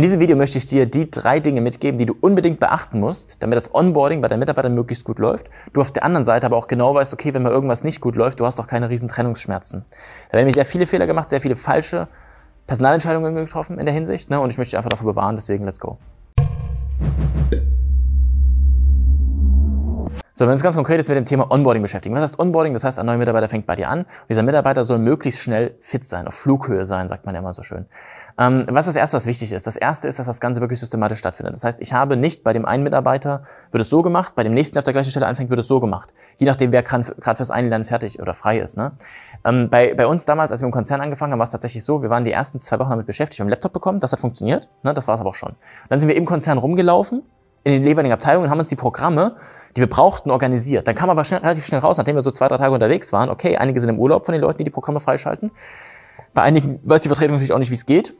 In diesem Video möchte ich dir die drei Dinge mitgeben, die du unbedingt beachten musst, damit das Onboarding bei deinen Mitarbeitern möglichst gut läuft. Du auf der anderen Seite aber auch genau weißt, okay, wenn mal irgendwas nicht gut läuft, du hast auch keine riesen Trennungsschmerzen. Da werden nämlich sehr viele Fehler gemacht, sehr viele falsche Personalentscheidungen getroffen in der Hinsicht. Ne? Und ich möchte dich einfach dafür bewahren, deswegen let's go. So, wenn wir uns ganz konkret mit dem Thema Onboarding beschäftigen. Was heißt Onboarding? Das heißt, ein neuer Mitarbeiter fängt bei dir an und dieser Mitarbeiter soll möglichst schnell fit sein, auf Flughöhe sein, sagt man ja immer so schön. Ähm, was ist das Erste, was wichtig ist? Das Erste ist, dass das Ganze wirklich systematisch stattfindet. Das heißt, ich habe nicht bei dem einen Mitarbeiter wird es so gemacht, bei dem nächsten, der auf der gleichen Stelle anfängt, wird es so gemacht. Je nachdem, wer gerade fürs Einlernen fertig oder frei ist. Ne? Ähm, bei, bei uns damals, als wir im Konzern angefangen haben, war es tatsächlich so, wir waren die ersten zwei Wochen damit beschäftigt, wir haben einen Laptop bekommen, das hat funktioniert, ne? das war es aber auch schon. Dann sind wir im Konzern rumgelaufen in den jeweiligen Abteilungen haben uns die Programme, die wir brauchten, organisiert. Dann kam aber schnell, relativ schnell raus, nachdem wir so zwei, drei Tage unterwegs waren, okay, einige sind im Urlaub von den Leuten, die die Programme freischalten. Bei einigen weiß die Vertretung natürlich auch nicht, wie es geht.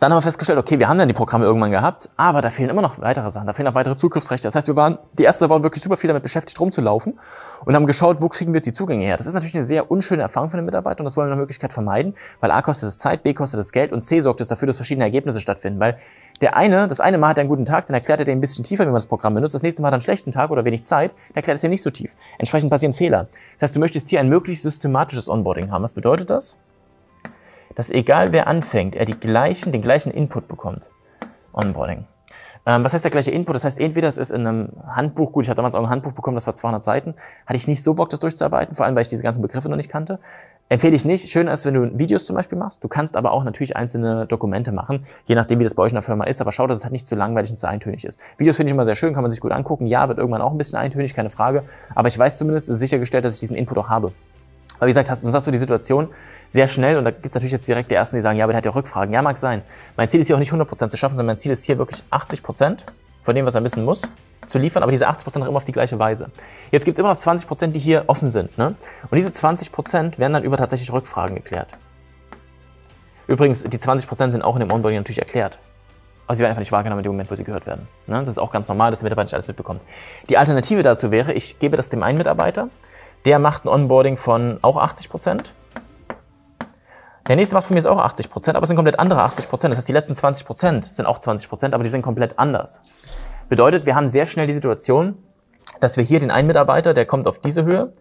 Dann haben wir festgestellt, okay, wir haben dann die Programme irgendwann gehabt, aber da fehlen immer noch weitere Sachen, da fehlen noch weitere Zugriffsrechte. Das heißt, wir waren die erste Woche wirklich super viel damit beschäftigt, rumzulaufen und haben geschaut, wo kriegen wir jetzt die Zugänge her. Das ist natürlich eine sehr unschöne Erfahrung für den Mitarbeiter und das wollen wir in der Möglichkeit vermeiden, weil A kostet es Zeit, B kostet es Geld und C sorgt es dafür, dass verschiedene Ergebnisse stattfinden, weil der eine, das eine Mal hat er einen guten Tag, dann erklärt er dir ein bisschen tiefer, wie man das Programm benutzt, das nächste Mal hat er einen schlechten Tag oder wenig Zeit, dann erklärt es dir nicht so tief. Entsprechend passieren Fehler. Das heißt, du möchtest hier ein möglichst systematisches Onboarding haben. Was bedeutet das? dass egal wer anfängt, er die gleichen, den gleichen Input bekommt. Onboarding. Ähm, was heißt der gleiche Input? Das heißt, entweder es ist in einem Handbuch, gut, ich hatte damals auch ein Handbuch bekommen, das war 200 Seiten, hatte ich nicht so Bock, das durchzuarbeiten, vor allem, weil ich diese ganzen Begriffe noch nicht kannte. Empfehle ich nicht. Schöner ist, wenn du Videos zum Beispiel machst. Du kannst aber auch natürlich einzelne Dokumente machen, je nachdem, wie das bei euch in der Firma ist. Aber schau, dass es halt nicht zu langweilig und zu eintönig ist. Videos finde ich immer sehr schön, kann man sich gut angucken. Ja, wird irgendwann auch ein bisschen eintönig, keine Frage. Aber ich weiß zumindest, es ist sichergestellt, dass ich diesen Input auch habe. Weil wie gesagt, hast, sonst hast du die Situation sehr schnell und da gibt es natürlich jetzt direkt die Ersten, die sagen, ja, aber der hat ja Rückfragen. Ja, mag sein. Mein Ziel ist hier auch nicht 100% zu schaffen, sondern mein Ziel ist hier wirklich 80% von dem, was er wissen muss, zu liefern, aber diese 80% immer auf die gleiche Weise. Jetzt gibt es immer noch 20%, die hier offen sind. Ne? Und diese 20% werden dann über tatsächlich Rückfragen geklärt. Übrigens, die 20% sind auch in dem Onboarding natürlich erklärt. Aber sie werden einfach nicht wahrgenommen in dem Moment, wo sie gehört werden. Ne? Das ist auch ganz normal, dass der Mitarbeiter nicht alles mitbekommt. Die Alternative dazu wäre, ich gebe das dem einen Mitarbeiter, der macht ein Onboarding von auch 80 Prozent. Der nächste macht von mir ist auch 80 Prozent, aber es sind komplett andere 80 Prozent. Das heißt, die letzten 20 Prozent sind auch 20 Prozent, aber die sind komplett anders. Bedeutet, wir haben sehr schnell die Situation, dass wir hier den einen Mitarbeiter, der kommt auf diese Höhe,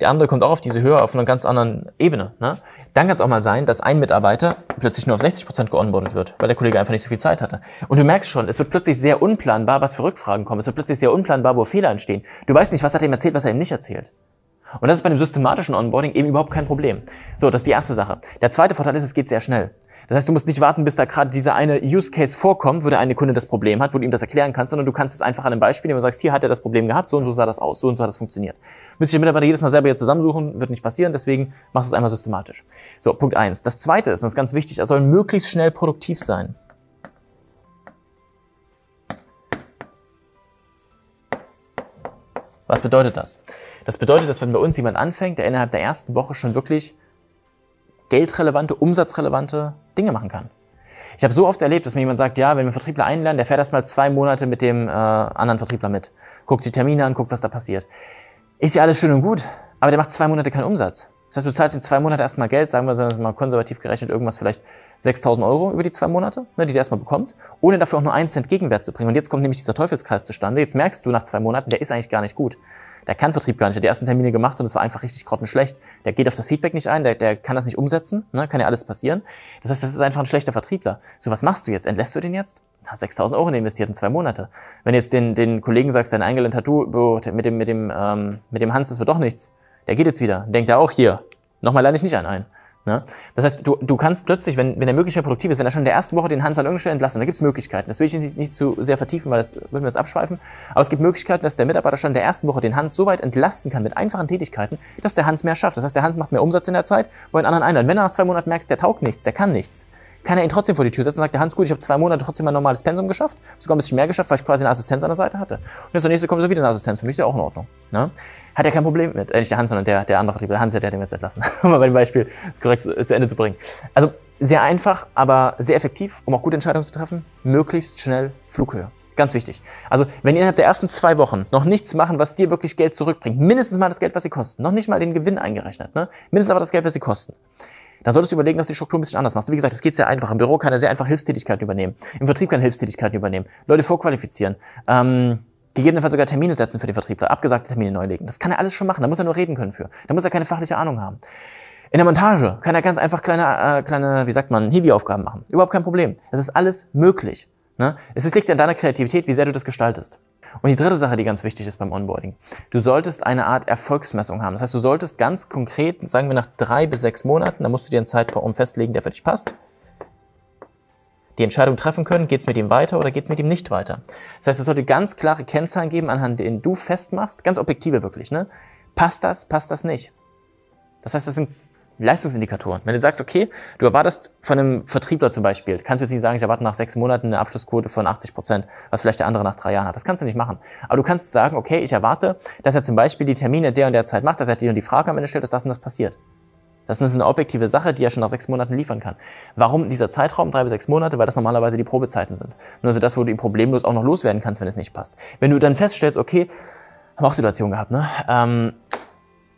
der andere kommt auch auf diese Höhe, auf einer ganz anderen Ebene. Ne? Dann kann es auch mal sein, dass ein Mitarbeiter plötzlich nur auf 60 Prozent geonboardet wird, weil der Kollege einfach nicht so viel Zeit hatte. Und du merkst schon, es wird plötzlich sehr unplanbar, was für Rückfragen kommen. Es wird plötzlich sehr unplanbar, wo Fehler entstehen. Du weißt nicht, was hat er ihm erzählt, was er ihm nicht erzählt. Und das ist bei dem systematischen Onboarding eben überhaupt kein Problem. So, das ist die erste Sache. Der zweite Vorteil ist, es geht sehr schnell. Das heißt, du musst nicht warten, bis da gerade dieser eine Use Case vorkommt, wo der eine Kunde das Problem hat, wo du ihm das erklären kannst, sondern du kannst es einfach an einem Beispiel nehmen und sagst, hier hat er das Problem gehabt, so und so sah das aus, so und so hat das funktioniert. Müsste ich den Mitarbeiter jedes Mal selber jetzt zusammensuchen, wird nicht passieren, deswegen machst du es einmal systematisch. So, Punkt eins. Das zweite ist, und das ist ganz wichtig, er soll möglichst schnell produktiv sein. Was bedeutet das? Das bedeutet, dass wenn bei uns jemand anfängt, der innerhalb der ersten Woche schon wirklich geldrelevante, umsatzrelevante Dinge machen kann. Ich habe so oft erlebt, dass mir jemand sagt, ja, wenn wir Vertriebler einlernen, der fährt erstmal zwei Monate mit dem äh, anderen Vertriebler mit, guckt die Termine an, guckt, was da passiert. Ist ja alles schön und gut, aber der macht zwei Monate keinen Umsatz. Das heißt, du zahlst in zwei Monaten erstmal Geld, sagen wir mal konservativ gerechnet, irgendwas vielleicht 6.000 Euro über die zwei Monate, ne, die der erstmal bekommt, ohne dafür auch nur einen Cent Gegenwert zu bringen. Und jetzt kommt nämlich dieser Teufelskreis zustande. Jetzt merkst du nach zwei Monaten, der ist eigentlich gar nicht gut der kann Vertrieb gar nicht, der hat die ersten Termine gemacht und es war einfach richtig grottenschlecht. Der geht auf das Feedback nicht ein, der, der kann das nicht umsetzen, ne? kann ja alles passieren. Das heißt, das ist einfach ein schlechter Vertriebler. So, was machst du jetzt? Entlässt du den jetzt? Hast 6000 Euro investiert in zwei Monate. Wenn du jetzt den, den Kollegen sagst, dein eingelernt hat, du, mit dem, mit dem, ähm, mit dem Hans, das wird doch nichts. Der geht jetzt wieder. Denkt er auch hier. Nochmal lerne ich nicht an ein. Ne? Das heißt, du, du kannst plötzlich, wenn, wenn er möglichst produktiv ist, wenn er schon in der ersten Woche den Hans an irgendeiner Stelle entlassen, da gibt es Möglichkeiten. Das will ich jetzt nicht zu sehr vertiefen, weil das würden wir jetzt abschweifen. Aber es gibt Möglichkeiten, dass der Mitarbeiter schon in der ersten Woche den Hans so weit entlasten kann mit einfachen Tätigkeiten, dass der Hans mehr schafft. Das heißt, der Hans macht mehr Umsatz in der Zeit, wo ein anderen einer. wenn er nach zwei Monaten merkst, der taugt nichts, der kann nichts, kann er ihn trotzdem vor die Tür setzen und sagt, der Hans, gut, ich habe zwei Monate trotzdem mein normales Pensum geschafft, sogar ein bisschen mehr geschafft, weil ich quasi eine Assistenz an der Seite hatte. Und jetzt der nächste kommt so wieder eine Assistenz, für mich ist ja auch in Ordnung. Ne? Hat er kein Problem mit. Äh, nicht der Hans, sondern der, der andere Der Hans hat den jetzt entlassen, um mal bei dem Beispiel korrekt zu, zu Ende zu bringen. Also sehr einfach, aber sehr effektiv, um auch gute Entscheidungen zu treffen. Möglichst schnell Flughöhe. Ganz wichtig. Also, wenn ihr innerhalb der ersten zwei Wochen noch nichts machen, was dir wirklich Geld zurückbringt, mindestens mal das Geld, was sie kosten, noch nicht mal den Gewinn eingerechnet, ne? mindestens aber das Geld, was sie kosten, dann solltest du überlegen, dass du die Struktur ein bisschen anders machst. Wie gesagt, es geht sehr einfach. Im Büro kann er sehr einfach Hilfstätigkeiten übernehmen. Im Vertrieb kann er Hilfstätigkeiten übernehmen. Leute vorqualifizieren. Ähm, gegebenenfalls sogar Termine setzen für den Vertriebler, abgesagte Termine neulegen. Das kann er alles schon machen. Da muss er nur reden können für. Da muss er keine fachliche Ahnung haben. In der Montage kann er ganz einfach kleine, äh, kleine wie sagt man, hibi aufgaben machen. Überhaupt kein Problem. Es ist alles möglich. Ne? Es liegt an deiner Kreativität, wie sehr du das gestaltest. Und die dritte Sache, die ganz wichtig ist beim Onboarding, du solltest eine Art Erfolgsmessung haben. Das heißt, du solltest ganz konkret, sagen wir nach drei bis sechs Monaten, da musst du dir einen Zeitraum festlegen, der für dich passt, die Entscheidung treffen können, geht es mit ihm weiter oder geht es mit ihm nicht weiter. Das heißt, es sollte ganz klare Kennzahlen geben, anhand denen du festmachst, ganz objektive wirklich, ne? Passt das, passt das nicht? Das heißt, das sind Leistungsindikatoren. Wenn du sagst, okay, du erwartest von einem Vertriebler zum Beispiel, kannst du jetzt nicht sagen, ich erwarte nach sechs Monaten eine Abschlussquote von 80 Prozent, was vielleicht der andere nach drei Jahren hat. Das kannst du nicht machen. Aber du kannst sagen, okay, ich erwarte, dass er zum Beispiel die Termine der und der Zeit macht, dass er dir und die Frage am Ende stellt, dass das und das passiert. Das ist eine objektive Sache, die er schon nach sechs Monaten liefern kann. Warum dieser Zeitraum, drei bis sechs Monate, weil das normalerweise die Probezeiten sind. Nur also das, wo du ihn problemlos auch noch loswerden kannst, wenn es nicht passt. Wenn du dann feststellst, okay, haben auch Situationen gehabt, ne? Ähm,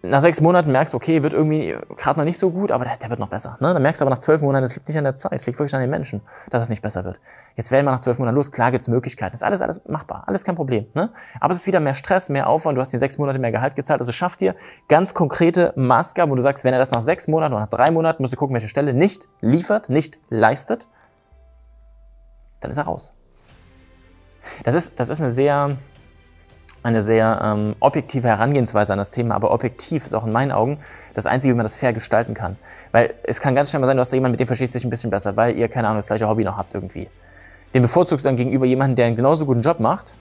nach sechs Monaten merkst, okay, wird irgendwie gerade noch nicht so gut, aber der, der wird noch besser. Ne? Dann merkst du aber nach zwölf Monaten, es liegt nicht an der Zeit, es liegt wirklich an den Menschen, dass es nicht besser wird. Jetzt werden wir nach zwölf Monaten los, klar gibt es Möglichkeiten, ist alles, alles machbar, alles kein Problem. Ne? Aber es ist wieder mehr Stress, mehr Aufwand, du hast die sechs Monate mehr Gehalt gezahlt, also schaff dir ganz konkrete Maßgaben, wo du sagst, wenn er das nach sechs Monaten oder nach drei Monaten, musst du gucken, welche Stelle nicht liefert, nicht leistet, dann ist er raus. Das ist, das ist eine sehr, eine sehr ähm, objektive Herangehensweise an das Thema, aber objektiv ist auch in meinen Augen das Einzige, wie man das fair gestalten kann. Weil es kann ganz schnell mal sein, du hast da jemanden, mit dem verstehst du dich ein bisschen besser, weil ihr, keine Ahnung, das gleiche Hobby noch habt irgendwie. Den bevorzugst du dann gegenüber jemanden, der einen genauso guten Job macht,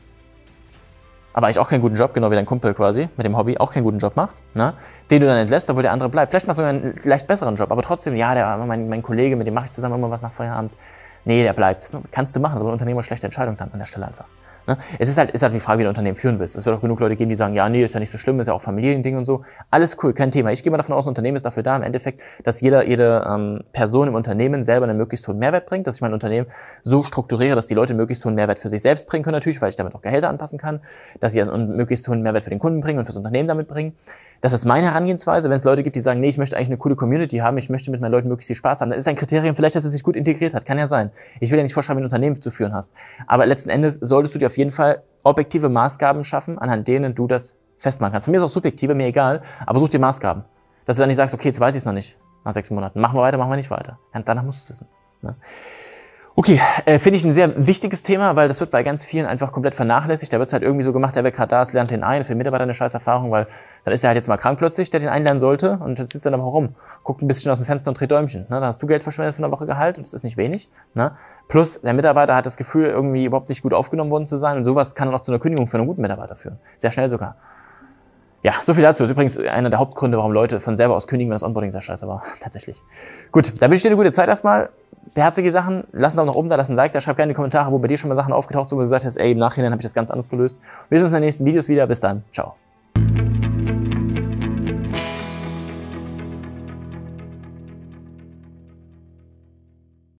aber eigentlich auch keinen guten Job, genau wie dein Kumpel quasi, mit dem Hobby auch keinen guten Job macht, ne? den du dann entlässt, obwohl der andere bleibt. Vielleicht machst du einen leicht besseren Job, aber trotzdem, ja, der, mein, mein Kollege, mit dem mache ich zusammen immer was nach Feierabend. Nee, der bleibt. Kannst du machen, aber ein Unternehmer schlechte Entscheidung dann an der Stelle einfach. Ne? Es ist halt, ist halt die Frage, wie du ein Unternehmen führen willst. Es wird auch genug Leute geben, die sagen, ja, nee, ist ja nicht so schlimm, ist ja auch Familiending und so. Alles cool, kein Thema. Ich gehe mal davon aus, ein Unternehmen ist dafür da, im Endeffekt, dass jeder, jede ähm, Person im Unternehmen selber einen möglichst hohen Mehrwert bringt, dass ich mein Unternehmen so strukturiere, dass die Leute möglichst hohen Mehrwert für sich selbst bringen können natürlich, weil ich damit auch Gehälter anpassen kann, dass sie einen möglichst hohen Mehrwert für den Kunden bringen und fürs Unternehmen damit bringen. Das ist meine Herangehensweise. Wenn es Leute gibt, die sagen, nee, ich möchte eigentlich eine coole Community haben, ich möchte mit meinen Leuten möglichst viel Spaß haben, dann ist ein Kriterium vielleicht, dass es sich gut integriert hat. Kann ja sein. Ich will ja nicht vorschreiben, wie ein Unternehmen zu führen hast. Aber letzten Endes solltest du dir auf auf jeden Fall objektive Maßgaben schaffen, anhand denen du das festmachen kannst. Für mir ist auch subjektive, mir egal, aber such dir Maßgaben. Dass du dann nicht sagst, okay, jetzt weiß ich es noch nicht, nach sechs Monaten. Machen wir weiter, machen wir nicht weiter. Ja, danach musst du es wissen. Ne? Okay, äh, finde ich ein sehr wichtiges Thema, weil das wird bei ganz vielen einfach komplett vernachlässigt. Da wird es halt irgendwie so gemacht, der wird gerade da, es lernt den ein, für den Mitarbeiter eine scheiß Erfahrung, weil dann ist er halt jetzt mal krank plötzlich, der den einlernen sollte und dann sitzt er dann mal rum, guckt ein bisschen aus dem Fenster und dreht Däumchen. Ne? Da hast du Geld verschwendet für eine Woche Gehalt und das ist nicht wenig. Ne? Plus, der Mitarbeiter hat das Gefühl, irgendwie überhaupt nicht gut aufgenommen worden zu sein und sowas kann dann auch zu einer Kündigung für einen guten Mitarbeiter führen. Sehr schnell sogar. Ja, so viel dazu. Das ist übrigens einer der Hauptgründe, warum Leute von selber aus kündigen, weil das Onboarding sehr scheiße war. Tatsächlich. Gut, da wünsche ich dir eine gute Zeit erstmal herzige Sachen, lass uns auch noch oben da, lass ein Like da, schreib gerne in die Kommentare, wo bei dir schon mal Sachen aufgetaucht sind, wo du gesagt hast, ey, im Nachhinein habe ich das ganz anders gelöst. Wir sehen uns in den nächsten Videos wieder. Bis dann. Ciao.